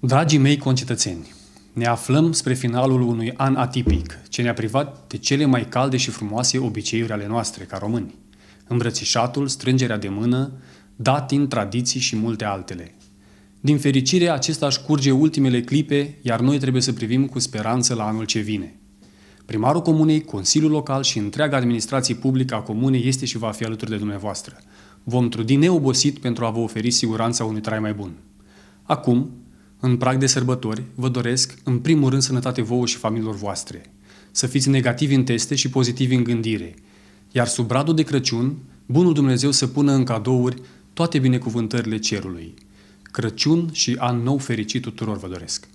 Dragii mei concetățeni, ne aflăm spre finalul unui an atipic, ce ne-a privat de cele mai calde și frumoase obiceiuri ale noastre ca români. Îmbrățișatul, strângerea de mână, datin, tradiții și multe altele. Din fericire, acesta își curge ultimele clipe, iar noi trebuie să privim cu speranță la anul ce vine. Primarul comunei, Consiliul Local și întreaga administrație publică a comunei este și va fi alături de dumneavoastră. Vom trudi neobosit pentru a vă oferi siguranța unui trai mai bun. Acum, în prag de sărbători, vă doresc, în primul rând, sănătate vouă și familiilor voastre. Să fiți negativi în teste și pozitivi în gândire. Iar sub bradul de Crăciun, bunul Dumnezeu să pună în cadouri toate binecuvântările cerului. Crăciun și an nou fericit tuturor vă doresc!